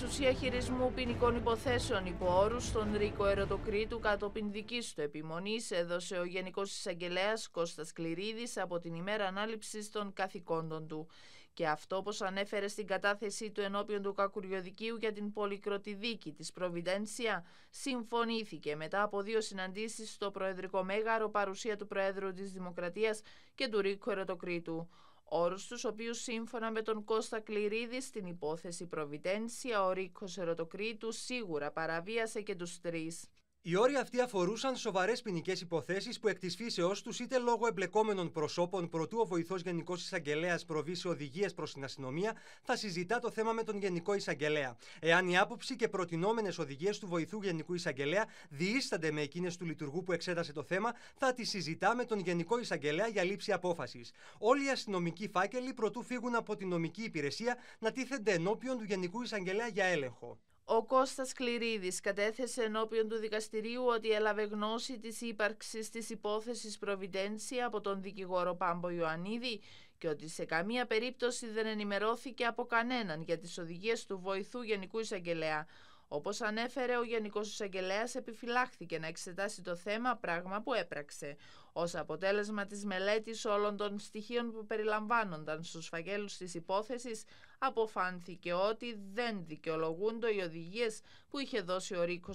εξουσία χειρισμού ποινικών υποθέσεων υπό όρους στον Ρίκο Ερωτοκρίτου κατόπιν δικής του επιμονής έδωσε ο Γενικός Εισαγγελέας Κώστας Κληρίδης από την ημέρα ανάληψης των καθηκόντων του. Και αυτό, όπως ανέφερε στην κατάθεσή του ενώπιον του Κακουριοδικίου για την πολυκροτη δίκη της Προβιντένσια, συμφωνήθηκε μετά από δύο συναντήσεις στο Προεδρικό Μέγαρο παρουσία του Προέδρου της Δημοκρατίας και του Ρίκο Ερωτοκρήτου όρους τους οποίους σύμφωνα με τον Κώστα Κληρίδη στην υπόθεση Προβιτένσια ο Ρίκος Ερωτοκρήτου σίγουρα παραβίασε και τους τρεις. Οι όροι αυτοί αφορούσαν σοβαρές ποινικές υποθέσεις που εκ της φύσεως τους είτε λόγω εμπλεκόμενων προσώπων, προτού ο βοηθός Γενικός Εισαγγελέας προβεί σε οδηγίες προς την αστυνομία, θα συζητά το θέμα με τον Γενικό Εισαγγελέα. Εάν η άποψη και προτινόμενες οδηγίες του βοηθού Γενικού Εισαγγελέα διήστανται με εκείνες του λειτουργού που εξέτασε το θέμα, θα τη συζητά με τον Γενικό Εισαγγελέα για λήψη απόφασης. Όλοι οι αστυνομικοί φάκελοι προτού φύγουν από την νομική υπηρεσία να τίθενται ενώπιον του Γενικού Εισαγγελέα για έλεγχο. Ο Κώστας Κληρίδης κατέθεσε ενώπιον του δικαστηρίου ότι έλαβε γνώση της ύπαρξης της υπόθεσης Προβιντένσια από τον δικηγόρο Πάμπο Ιωαννίδη και ότι σε καμία περίπτωση δεν ενημερώθηκε από κανέναν για τις οδηγίες του βοηθού Γενικού Εισαγγελέα. Όπως ανέφερε, ο Γενικός Εισαγγελέας επιφυλάχθηκε να εξετάσει το θέμα, πράγμα που έπραξε. Ως αποτέλεσμα της μελέτης όλων των στοιχείων που περιλαμβάνονταν στους φακέλους της υπόθεσης, αποφάνθηκε ότι δεν δικαιολογούνται οι οδηγίες που είχε δώσει ο Ρίκος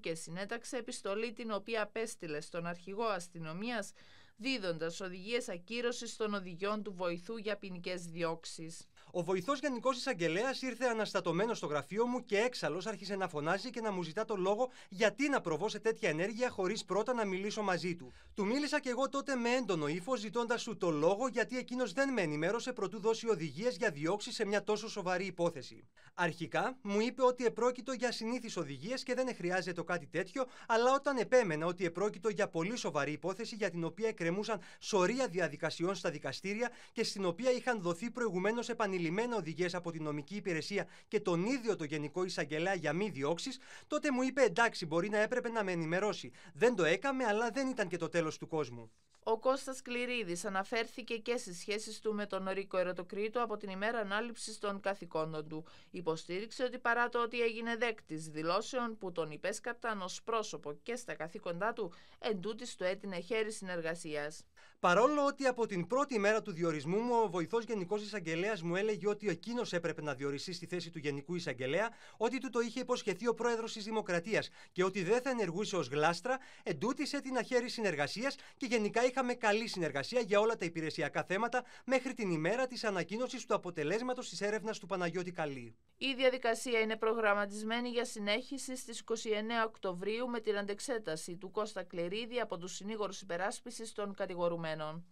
και συνέταξε επιστολή την οποία απέστειλε στον αρχηγό αστυνομίας, δίδοντας οδηγίες ακύρωσης των οδηγιών του βοηθού για ποινικές διώξεις. Ο βοηθός Γενικός Εισαγγελέας ήρθε αναστατωμένος στο γραφείο μου και έξαλλος άρχισε να φωνάζει και να μου ζητά το λόγο γιατί να προβώ σε τέτοια ενέργεια χωρίς πρώτα να μιλήσω μαζί του. Του μίλησα και εγώ τότε με έντονο ύφος ζητώντας σου το λόγο γιατί εκείνος δεν με ενημέρωσε προτού δώσει οδηγίες για διώξεις σε μια τόσο σοβαρή υπόθεση. Αρχικά μου είπε ότι επρόκειτο για συνήθεις οδηγίες και δεν χρειάζεται κάτι τέτοιο, αλλά όταν επέμενα ότι επρόκειτο για πολύ σοβαρή υπόθεση για την οποία εκκρεμούσαν σωρία διαδικασιών στα δικαστήρια και στην οποία είχαν δοθεί προηγουμένως επανειλημμένα επανειλημμένα οδηγίες από την νομική υπηρεσία και τον ίδιο το Γενικό Εισαγγελέα για μη διώξεις, τότε μου είπε εντάξει, μπορεί να έπρεπε να με ενημερώσει. Δεν το έκαμε, αλλά δεν ήταν και το τέλος του κόσμου. Ο Κώστας Κληρίδης αναφέρθηκε και στις σχέσεις του με τον Ρίκο Ερωτοκρήτο από την ημέρα ανάληψης των καθηκόντων του. Υποστήριξε ότι παρά το ότι έγινε δέκτης δηλώσεων που τον υπέσκαπταν ως πρόσωπο και στα καθήκοντά του, εντούτοις στο έτεινε χέρι συνεργασίας. Παρόλο ότι από την πρώτη μέρα του διορισμού μου, ο βοηθός Γενικός Εισαγγελέας μου έλεγε ότι εκείνος έπρεπε να διοριστεί στη θέση του Γενικού Εισαγγελέα, ότι του το είχε υποσχεθεί ο πρόεδρος της Δημοκρατίας και ότι δεν θα ενεργούσε ως γλάστρα, εντούτησε την αχαίρη συνεργασίας και γενικά είχαμε καλή συνεργασία για όλα τα υπηρεσιακά θέματα μέχρι την ημέρα της ανακοίνωσης του αποτελέσματος της έρευνας του Παναγιώτη Καλή. Η διαδικασία είναι προγραμματισμένη για συνέχιση στις 29 Οκτωβρίου με την αντεξέταση του Κώστα Κλερίδη από τους συνήγορους υπεράσπισης των κατηγορουμένων.